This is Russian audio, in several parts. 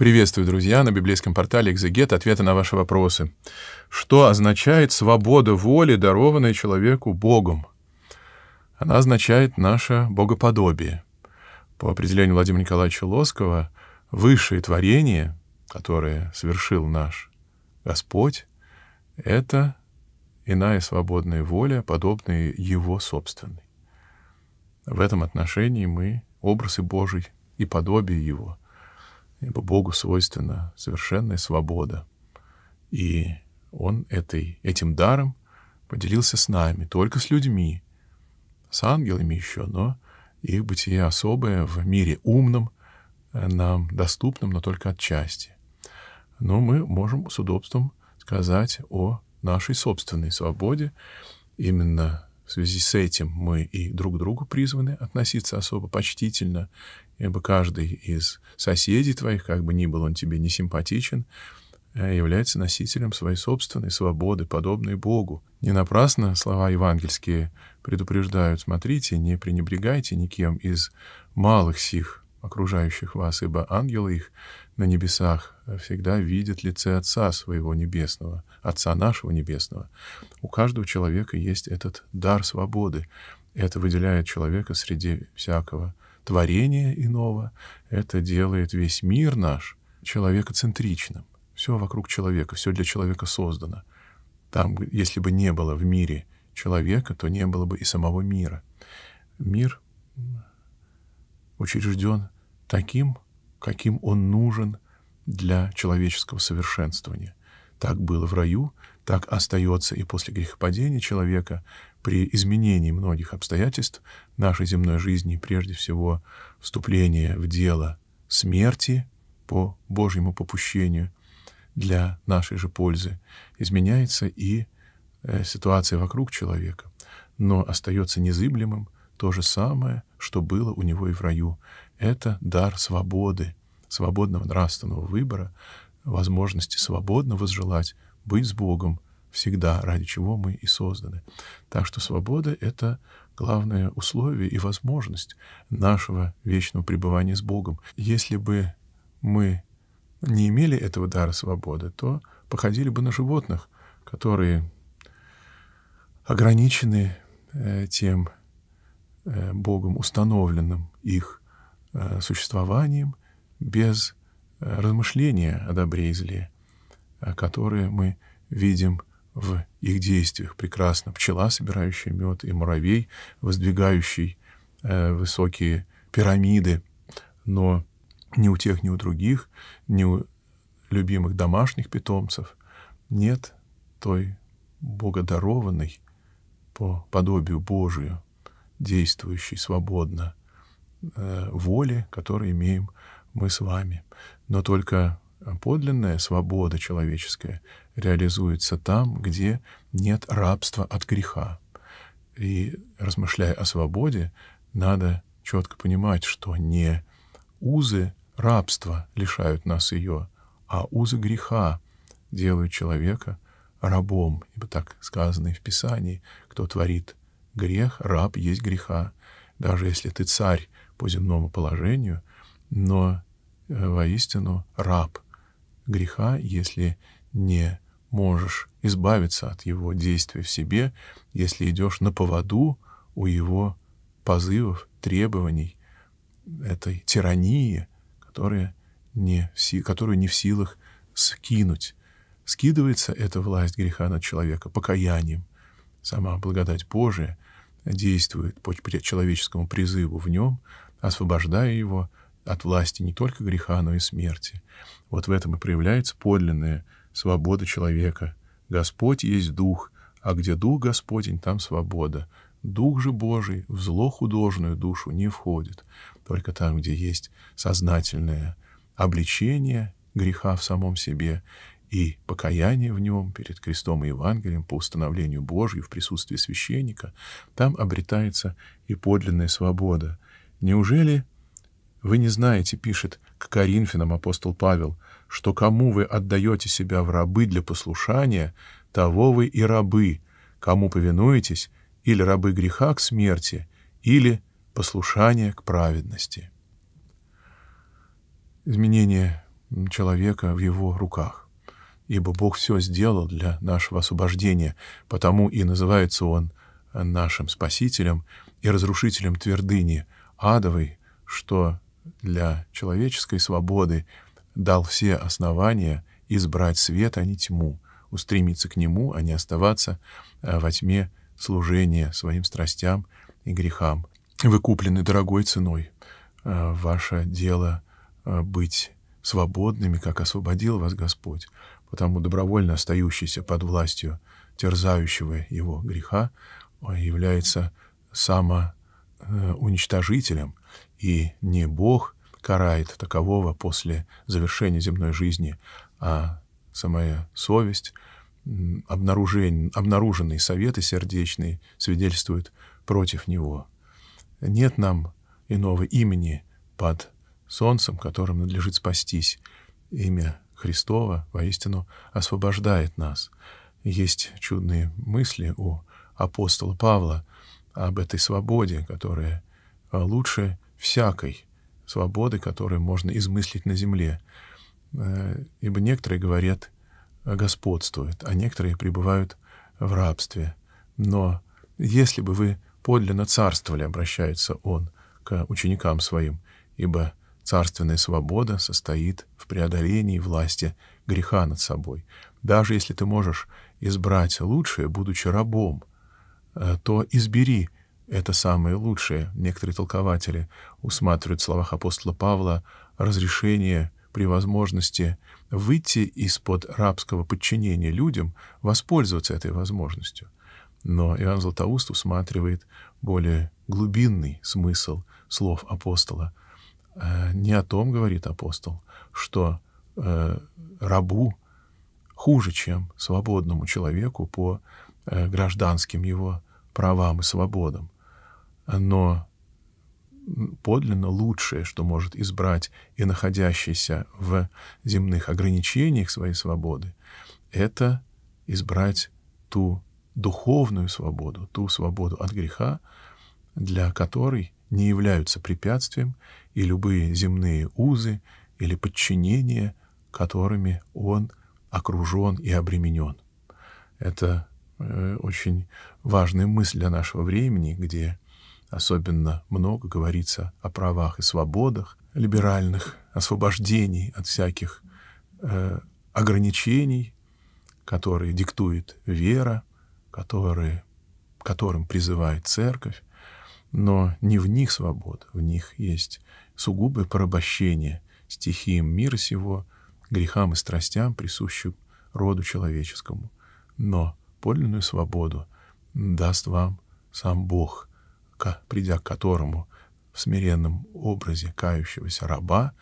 Приветствую, друзья, на библейском портале «Экзегет» ответы на ваши вопросы. Что означает свобода воли, дарованная человеку Богом? Она означает наше богоподобие. По определению Владимира Николаевича Лоскова, высшее творение, которое совершил наш Господь, это иная свободная воля, подобная его собственной. В этом отношении мы образы Божий и подобие его — ибо Богу свойственна совершенная свобода. И Он этой, этим даром поделился с нами, только с людьми, с ангелами еще, но их бытие особое в мире умном, э, нам доступным, но только отчасти. Но мы можем с удобством сказать о нашей собственной свободе, именно в связи с этим мы и друг к другу призваны относиться особо почтительно, ибо каждый из соседей твоих, как бы ни был он тебе несимпатичен, э, является носителем своей собственной свободы, подобной Богу. Не напрасно слова евангельские предупреждают, смотрите, не пренебрегайте никем из малых сих, окружающих вас, ибо ангелы их на небесах э, всегда видит лице Отца своего Небесного, Отца нашего Небесного. У каждого человека есть этот дар свободы. Это выделяет человека среди всякого творения иного. Это делает весь мир наш человекоцентричным. Все вокруг человека, все для человека создано. Там, если бы не было в мире человека, то не было бы и самого мира. Мир учрежден таким каким он нужен для человеческого совершенствования. Так было в раю, так остается и после грехопадения человека при изменении многих обстоятельств нашей земной жизни, прежде всего вступление в дело смерти по Божьему попущению для нашей же пользы, изменяется и э, ситуация вокруг человека, но остается незыблемым то же самое, что было у него и в раю это дар свободы, свободного нравственного выбора, возможности свободно возжелать быть с Богом всегда, ради чего мы и созданы. Так что свобода — это главное условие и возможность нашего вечного пребывания с Богом. Если бы мы не имели этого дара свободы, то походили бы на животных, которые ограничены э, тем э, Богом, установленным их Э, существованием без э, размышления о добре и зле, э, которые мы видим в их действиях. Прекрасно пчела, собирающая мед, и муравей, воздвигающий высокие пирамиды, но ни у тех, ни у других, ни у любимых домашних питомцев нет той богодарованной по подобию Божию, действующей свободно Э, воли, которые имеем мы с вами. Но только подлинная свобода человеческая реализуется там, где нет рабства от греха. И размышляя о свободе, надо четко понимать, что не узы рабства лишают нас ее, а узы греха делают человека рабом, ибо так сказано и в Писании, кто творит грех, раб есть греха. Даже если ты царь по земному положению, но э, воистину раб греха, если не можешь избавиться от его действия в себе, если идешь на поводу у его позывов, требований, этой тирании, которая не в, которую не в силах скинуть. Скидывается эта власть греха на человека покаянием. Сама благодать Божия действует по человеческому призыву в нем, освобождая его от власти не только греха, но и смерти. Вот в этом и проявляется подлинная свобода человека. Господь есть Дух, а где Дух Господень, там свобода. Дух же Божий в зло художную душу не входит, только там, где есть сознательное обличение греха в самом себе и покаяние в нем перед крестом и Евангелием по установлению Божьей в присутствии священника, там обретается и подлинная свобода — Неужели вы не знаете, пишет к Коринфянам апостол Павел, что кому вы отдаете себя в рабы для послушания, того вы и рабы, кому повинуетесь, или рабы греха к смерти, или послушание к праведности. Изменение человека в его руках. Ибо Бог все сделал для нашего освобождения, потому и называется Он нашим Спасителем и разрушителем твердыни — адовый, что для человеческой свободы дал все основания избрать свет, а не тьму, устремиться к нему, а не оставаться э, во тьме служения своим страстям и грехам. Вы куплены дорогой ценой. Э, ваше дело э, быть свободными, как освободил вас Господь, потому добровольно остающийся под властью терзающего его греха является само Э, уничтожителем, и не Бог карает такового после завершения земной жизни, а самая совесть, обнаруженные советы сердечные свидетельствуют против него. Нет нам иного имени под солнцем, которым надлежит спастись. Имя Христова воистину освобождает нас. Есть чудные мысли у апостола Павла, об этой свободе, которая а, лучше всякой свободы, которую можно измыслить на земле. Э, ибо некоторые говорят, э, господствуют, а некоторые пребывают в рабстве. Но если бы вы подлинно царствовали, обращается он к ученикам своим, ибо царственная свобода состоит в преодолении власти греха над собой. Даже если ты можешь избрать лучшее, будучи рабом, Э, то избери это самое лучшее. Некоторые толкователи усматривают в словах апостола Павла разрешение при возможности выйти из-под рабского подчинения людям, воспользоваться этой возможностью. Но Иоанн Златоуст усматривает более глубинный смысл слов апостола. Э, не о том говорит апостол, что э, рабу хуже, чем свободному человеку по Э, гражданским его правам и свободам. Но подлинно лучшее, что может избрать и находящийся в земных ограничениях своей свободы, это избрать ту духовную свободу, ту свободу от греха, для которой не являются препятствием и любые земные узы или подчинения, которыми он окружен и обременен. Это Э, очень важная мысль для нашего времени, где особенно много говорится о правах и свободах либеральных, освобождений от всяких э, ограничений, которые диктует вера, которые, которым призывает церковь. Но не в них свобода, в них есть сугубое порабощение стихиям мира сего, грехам и страстям, присущим роду человеческому. Но подлинную свободу даст вам сам Бог, придя к которому в смиренном образе кающегося раба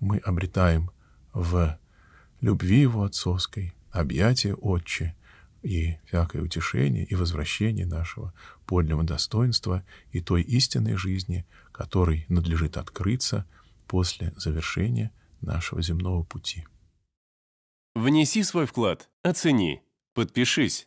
мы обретаем в любви его отцовской, объятия отче и всякое утешение и возвращение нашего подлинного достоинства и той истинной жизни, которой надлежит открыться после завершения нашего земного пути. Внеси свой вклад, оцени, подпишись